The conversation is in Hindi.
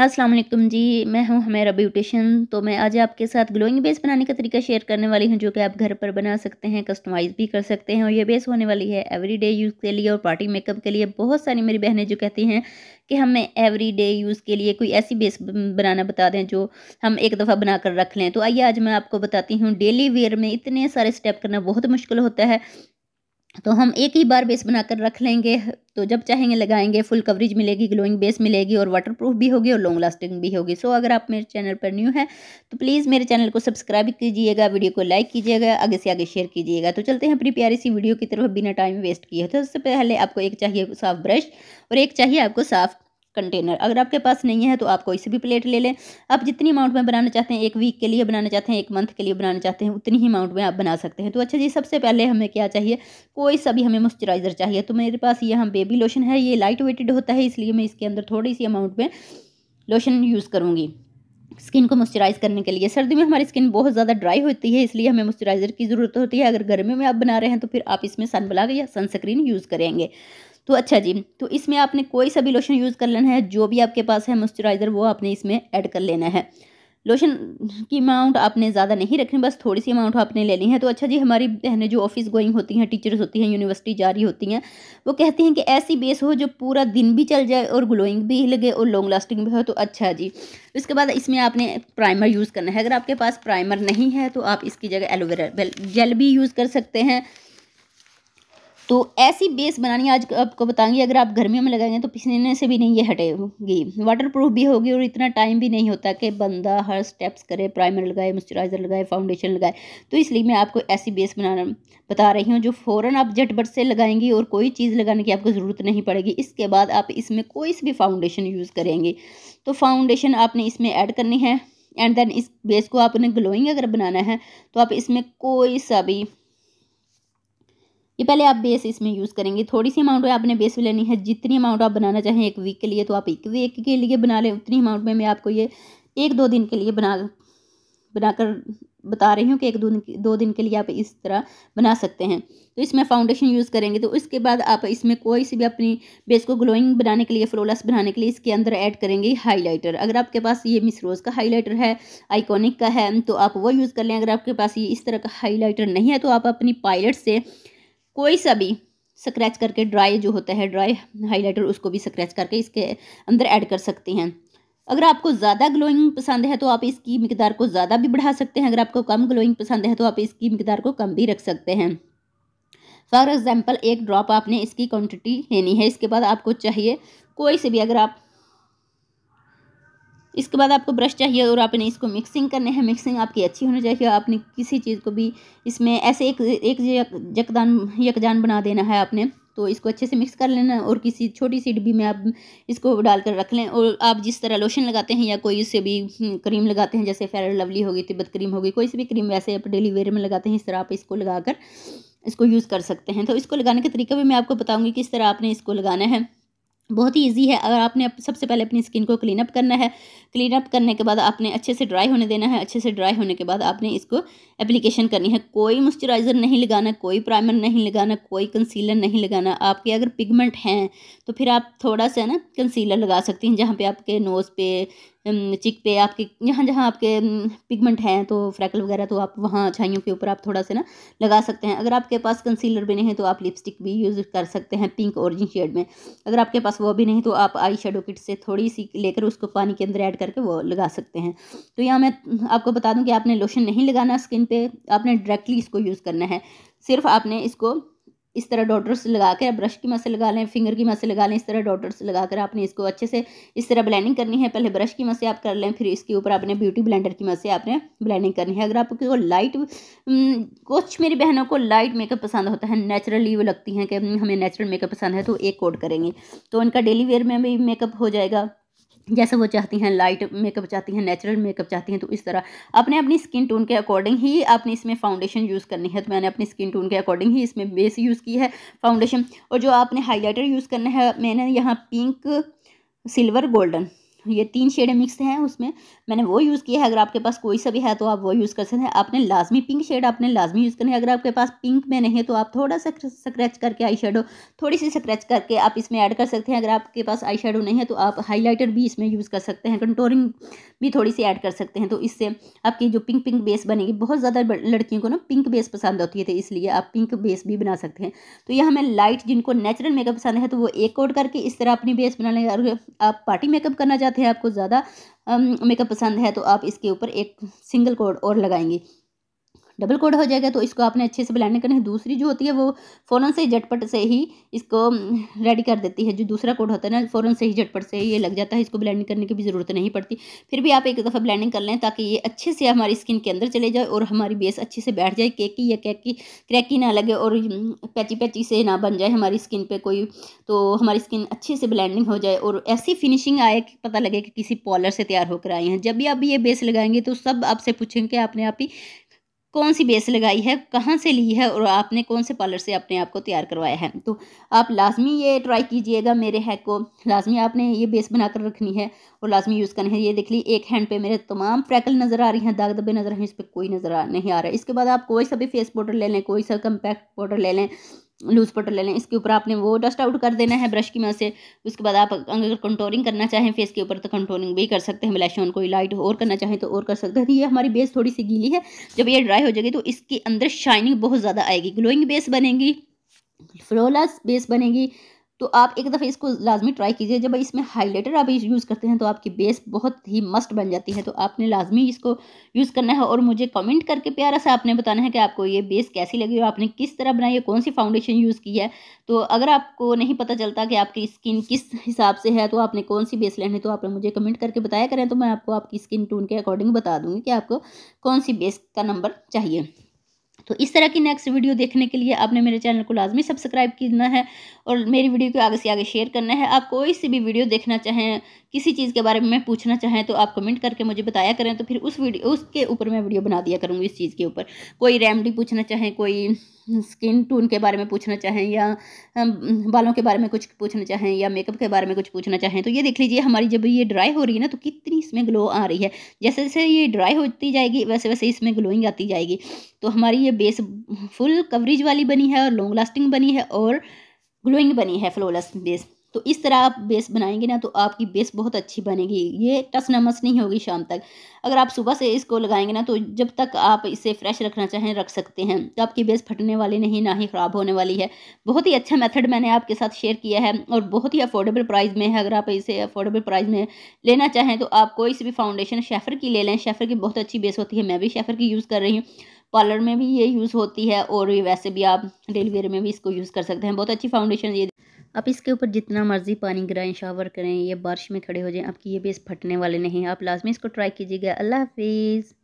अस्सलाम वालेकुम जी मैं हूँ हमेरा ब्यूटिशन तो मैं आज आपके साथ ग्लोइंग बेस बनाने का तरीका शेयर करने वाली हूँ जो कि आप घर पर बना सकते हैं कस्टमाइज़ भी कर सकते हैं और ये बेस होने वाली है एवरीडे यूज़ के लिए और पार्टी मेकअप के लिए बहुत सारी मेरी बहनें जो कहती हैं कि हमें एवरी डे यूज़ के लिए कोई ऐसी बेस बनाना बता दें जो हम एक दफ़ा बना कर रख लें तो आइए आज मैं आपको बताती हूँ डेली वेयर में इतने सारे स्टेप करना बहुत मुश्किल होता है तो हम एक ही बार बेस बनाकर रख लेंगे तो जब चाहेंगे लगाएंगे फुल कवरेज मिलेगी ग्लोइंग बेस मिलेगी और वाटर प्रूफ भी होगी और लॉन्ग लास्टिंग भी होगी सो अगर आप मेरे चैनल पर न्यू हैं तो प्लीज़ मेरे चैनल को सब्सक्राइब कीजिएगा वीडियो को लाइक कीजिएगा आगे से आगे शेयर कीजिएगा तो चलते हैं अपनी प्यारी सी वीडियो की तरफ बिना टाइम वेस्ट किए तो सबसे पहले आपको एक चाहिए साफ ब्रश और एक चाहिए आपको साफ कंटेनर अगर आपके पास नहीं है तो आप कोई सी भी प्लेट ले लें आप जितनी अमाउंट में बनाना चाहते हैं एक वीक के लिए बनाना चाहते हैं एक मंथ के लिए बनाना चाहते हैं उतनी ही अमाउंट में आप बना सकते हैं तो अच्छा जी सबसे पहले हमें क्या चाहिए कोई सा भी हमें मॉइस्चराइज़र चाहिए तो मेरे पास यहाँ बेबी लोशन है ये लाइट वेटेड होता है इसलिए मैं इसके अंदर थोड़ी सी अमाउंट में लोशन यूज़ करूँगी स्किन को मॉइस्चराइज़ करने के लिए सर्दी में हमारी स्किन बहुत ज़्यादा ड्राई होती है इसलिए हमें मॉइस्चराइज़र की ज़रूरत होती है अगर गर्मी में आप बना रहे हैं तो फिर आप इसमें सनब्लॉक या सनस्क्रीन यूज़ करेंगे तो अच्छा जी तो इसमें आपने कोई सा भी लोशन यूज़ कर लेना है जो भी आपके पास है मॉइस्चराइज़र वो आपने इसमें ऐड कर लेना है लोशन की अमाउंट आपने ज़्यादा नहीं रखनी बस थोड़ी सी अमाउंट आपने लेनी है तो अच्छा जी हमारी बहनें जो ऑफिस गोइंग होती हैं टीचर्स होती हैं यूनिवर्सिटी जा रही होती हैं वो कहती हैं कि ऐसी बेस हो जो पूरा दिन भी चल जाए और ग्लोइंग भी लगे और लॉन्ग लास्टिंग भी हो तो अच्छा जी उसके तो बाद इसमें आपने प्राइमर यूज़ करना है अगर आपके पास प्राइमर नहीं है तो आप इसकी जगह एलोवेरा जेल भी यूज़ कर सकते हैं तो ऐसी बेस बनानी आज आपको बताएंगे अगर आप गर्मियों में लगाएंगे तो पिसने से भी नहीं ये हटेगी वाटर प्रूफ भी होगी और इतना टाइम भी नहीं होता कि बंदा हर स्टेप्स करे प्राइमर लगाए मॉइस्चराइज़र लगाए फाउंडेशन लगाए तो इसलिए मैं आपको ऐसी बेस बनाना बता रही हूँ जो फ़ौरन आप झटभट से लगाएंगी और कोई चीज़ लगाने की आपको ज़रूरत नहीं पड़ेगी इसके बाद आप इसमें कोई भी फाउंडेशन यूज़ करेंगे तो फाउंडेशन आपने इसमें ऐड करनी है एंड देन इस बेस को आपने ग्लोइंग अगर बनाना है तो आप इसमें कोई सा भी ये पहले आप बेस इसमें यूज़ करेंगे थोड़ी सी अमाउंट में आपने बेस भी लेनी है जितनी अमाउंट आप बनाना चाहें एक वीक के लिए तो आप एक वीक के लिए बना लें उतनी अमाउंट में मैं आपको ये एक दो दिन के लिए बना बनाकर बता रही हूँ कि एक दो दिन दो दिन के लिए आप इस तरह बना सकते हैं तो इसमें फाउंडेशन यूज़ करेंगे तो उसके बाद आप इसमें कोई सी भी अपनी बेस को ग्लोइंग बनाने के लिए फ्लोलस बनाने के लिए इसके अंदर ऐड करेंगे हाइलाइटर अगर आपके पास ये मिस रोज़ का हाइलाइटर है आइकॉनिक का है तो आप वो यूज़ कर लें अगर आपके पास ये इस तरह का हाईलाइटर नहीं है तो आप अपनी पायलट से कोई सा भी स्क्रैच करके ड्राई जो होता है ड्राई हाइलाइटर उसको भी स्क्रैच करके इसके अंदर ऐड कर सकते हैं अगर आपको ज़्यादा ग्लोइंग पसंद है तो आप इसकी मकदार को ज़्यादा भी बढ़ा सकते हैं अगर आपको कम ग्लोइंग पसंद है तो आप इसकी मकदार को कम भी रख सकते हैं फॉर एग्ज़ाम्पल एक ड्रॉप आपने इसकी क्वान्टिटी लेनी है इसके बाद आपको चाहिए कोई से भी अगर आप इसके बाद आपको ब्रश चाहिए और आपने इसको मिक्सिंग करने है मिक्सिंग आपकी अच्छी होनी चाहिए आपने किसी चीज़ को भी इसमें ऐसे एक एक यकदान यकदान बना देना है आपने तो इसको अच्छे से मिक्स कर लेना और किसी छोटी सी डिब्बी में आप इसको डालकर रख लें और आप जिस तरह लोशन लगाते हैं या कोई से भी क्रीम हम्म, लगाते हैं जैसे फेयर लवली होगी तिब्बत क्रीम होगी कोई सी भी क्रीम वैसे आप डेली वेयर में लगाते हैं इस तरह आप इसको लगाकर इसको यूज़ कर सकते हैं तो इसको लगाने का तरीका भी मैं आपको बताऊँगी किस तरह आपने इसको लगाना है बहुत ही ईजी है अगर आपने सबसे पहले अपनी स्किन को क्लीन अप करना है क्लीन अप करने के बाद आपने अच्छे से ड्राई होने देना है अच्छे से ड्राई होने के बाद आपने इसको एप्लीकेशन करनी है कोई मॉइस्चराइज़र नहीं लगाना कोई प्राइमर नहीं लगाना कोई कंसीलर नहीं लगाना आपके अगर पिगमेंट हैं तो फिर आप थोड़ा सा ना कंसीलर लगा सकती हैं जहाँ पे आपके नोज़ पे चिक पे आपके यहाँ जहाँ आपके पिगमेंट हैं तो फ्रैकल वगैरह तो आप वहाँ छाइयों के ऊपर आप थोड़ा सा ना लगा सकते हैं अगर आपके पास कंसीलर भी नहीं है तो आप लिपस्टिक भी यूज़ कर सकते हैं पिंक ऑरेंज शेड में अगर आपके पास वो भी नहीं तो आप आई शेडो किट से थोड़ी सी लेकर उसको पानी के अंदर ऐड करके वो लगा सकते हैं तो यहाँ मैं आपको बता दूँ कि आपने लोशन नहीं लगाना स्किन पर आपने डायरेक्टली इसको यूज़ करना है सिर्फ आपने इसको इस तरह डॉटर्स लगा कर ब्रश की मसल लगा लें फिंगर की मसल लगा लें इस तरह डॉटर्स लगा कर आपने इसको अच्छे से इस तरह ब्लैंडिंग करनी है पहले ब्रश की मदद आप कर लें फिर इसके ऊपर आपने ब्यूटी ब्लेंडर की मदद आपने ब्लैंडिंग करनी है अगर आपको लाइट कुछ मेरी बहनों को लाइट मेकअप पसंद होता है नेचुरली वो लगती हैं कि हमें नेचुरल मेकअप पसंद है तो एक कोड करेंगे तो उनका डेली वेयर में भी मेकअप हो जाएगा जैसे वो चाहती हैं लाइट मेकअप चाहती हैं नेचुरल मेकअप चाहती हैं तो इस तरह अपने अपनी स्किन टोन के अकॉर्डिंग ही आपने इसमें फाउंडेशन यूज़ करनी है तो मैंने अपनी स्किन टोन के अकॉर्डिंग ही इसमें बेस यूज़ की है फाउंडेशन और जो आपने हाइलाइटर यूज़ करना है मैंने यहाँ पिंक सिल्वर गोल्डन ये तीन शेड मिक्स हैं उसमें मैंने वो यूज़ किया है अगर आपके पास कोई सा भी है तो आप वो यूज़ कर सकते हैं आपने लाजमी पिंक शेड आपने लाजमी यूज़ करना है अगर आपके पास पिंक में नहीं है तो आप थोड़ा सा स्क्रैच करके आई शेडो थोड़ी सी स्क्रैच करके आप इसमें ऐड कर सकते हैं अगर आपके पास आई शेडो नहीं है तो आप हाईलाइटर भी इसमें यूज़ कर सकते हैं कंटोरिंग भी थोड़ी सी ऐड कर सकते हैं तो इससे आपकी जो पिंक पिंक बेस बनेगी बहुत ज़्यादा लड़कियों को ना पिंक बेस पसंद होती है तो इसलिए आप पिंक बेस भी बना सकते हैं तो यहाँ मैं लाइट जिनको नेचुरल मेकअप पसंद है तो वो एक कोड करके इस तरह अपनी बेस बना लेंगे अगर आप पार्टी मेकअप करना चाहते साथ हैं आपको ज़्यादा मेकअप पसंद है तो आप इसके ऊपर एक सिंगल कोड और लगाएंगे डबल कोड हो जाएगा तो इसको आपने अच्छे से ब्लेंड करना है दूसरी जो होती है वो फ़ौरन से ही झटपट से ही इसको रेडी कर देती है जो दूसरा कोड होता है ना फ़ौरन से ही झटपट से ये लग जाता है इसको ब्लेंडिंग करने की भी ज़रूरत नहीं पड़ती फिर भी आप एक दफ़ा ब्लेंडिंग कर लें ताकि ये अच्छे से हमारी स्किन के अंदर चले जाए और हमारी बेस अच्छे से बैठ जाए केक की या केक की क्रैकी ना लगे और पैची पैची से ना बन जाए हमारी स्किन पर कोई तो हमारी स्किन अच्छे से ब्लैंडिंग हो जाए और ऐसी फिनिशिंग आए कि पता लगे कि किसी पॉलर से तैयार होकर आए हैं जब भी आप ये बेस लगाएंगे तो सब आपसे पूछेंगे कि आपने आप ही कौन सी बेस लगाई है कहाँ से ली है और आपने कौन से पार्लर से अपने आप को तैयार करवाया है तो आप लाजमी ये ट्राई कीजिएगा मेरे हैक को लाजमी आपने ये बेस बना कर रखनी है और लाजमी यूज़ करनी है ये देख ली एक हैंड पे मेरे तमाम फ्रैकल नज़र आ रही हैं दाग दबे नज़र रहे हैं इस पर कोई नज़र नहीं आ रहा है इसके बाद आप कोई सा भी फेस पाउडर ले लें कोई सा कम्पैक्ट पाउडर ले लें लूज पाउडर ले लें इसके ऊपर आपने वो डस्ट आउट कर देना है ब्रश की मदद से उसके बाद आप अगर कंटोरिंग करना चाहें फेस के ऊपर तो कंटोरिंग भी कर सकते हैं ब्लैश ऑन कोई लाइट और करना चाहें तो और कर सकते हैं ये हमारी बेस थोड़ी सी गीली है जब ये ड्राई हो जाएगी तो इसके अंदर शाइनिंग बहुत ज़्यादा आएगी ग्लोइंग बेस बनेगी फ्लोलेस बेस बनेगी तो आप एक दफ़े इसको लाजमी ट्राई कीजिए जब इसमें हाईलाइटर आप यूज़ करते हैं तो आपकी बेस बहुत ही मस्त बन जाती है तो आपने लाजमी इसको यूज़ करना है और मुझे कमेंट करके प्यारा सा आपने बताना है कि आपको ये बेस कैसी लगी और आपने किस तरह बनाई है कौन सी फाउंडेशन यूज़ की है तो अगर आपको नहीं पता चलता कि आपकी स्किन किस हिसाब से है तो आपने कौन सी बेस लेनी है तो आपने मुझे कमेंट करके बताया करें तो मैं आपको आपकी स्किन टोन के अकॉर्डिंग बता दूँगी कि आपको कौन सी बेस का नंबर चाहिए तो इस तरह की नेक्स्ट वीडियो देखने के लिए आपने मेरे चैनल को लाजमी सब्सक्राइब करना है और मेरी वीडियो को आगे से आगे शेयर करना है आप कोई सी भी वीडियो देखना चाहें किसी चीज़ के बारे में पूछना चाहें तो आप कमेंट करके मुझे बताया करें तो फिर उस वीडियो उसके ऊपर मैं वीडियो बना दिया करूँगी इस चीज़ के ऊपर कोई रेमडी पूछना चाहें कोई स्किन टोन के बारे में पूछना चाहें या बालों के बारे में कुछ पूछना चाहें या मेकअप के बारे में कुछ पूछना चाहें तो ये देख लीजिए हमारी जब ये ड्राई हो रही है ना तो कितनी इसमें ग्लो आ रही है जैसे जैसे ये ड्राई होती जाएगी वैसे वैसे इसमें ग्लोइंग आती जाएगी तो हमारी ये बेस फुल कवरेज वाली बनी है और लॉन्ग लास्टिंग बनी है और ग्लोइंग बनी है फ्लोलेस बेस तो इस तरह आप बेस बनाएंगे ना तो आपकी बेस बहुत अच्छी बनेगी ये टस नमस नहीं होगी शाम तक अगर आप सुबह से इसको लगाएंगे ना तो जब तक आप इसे फ्रेश रखना चाहें रख सकते हैं तो आपकी बेस फटने वाली नहीं ना ही ख़राब होने वाली है बहुत ही अच्छा मेथड मैंने आपके साथ शेयर किया है और बहुत ही अफोर्डेबल प्राइस में है अगर आप इसे अफोर्डेबल प्राइस में लेना चाहें तो आप कोई सी भी फाउंडेशन शेफर की ले लें शेफर की बहुत अच्छी बेस होती है मैं भी शेफर की यूज़ कर रही हूँ पार्लर में भी ये यूज़ होती है और वैसे भी आप डेलीवेयर में भी इसको यूज़ कर सकते हैं बहुत अच्छी फाउंडेशन ये आप इसके ऊपर जितना मर्ज़ी पानी गिराएं शावर करें या बारिश में खड़े हो जाएं आपकी ये बेस फटने वाले नहीं आप लाजमी इसको ट्राई कीजिएगा अल्लाह हाफिज़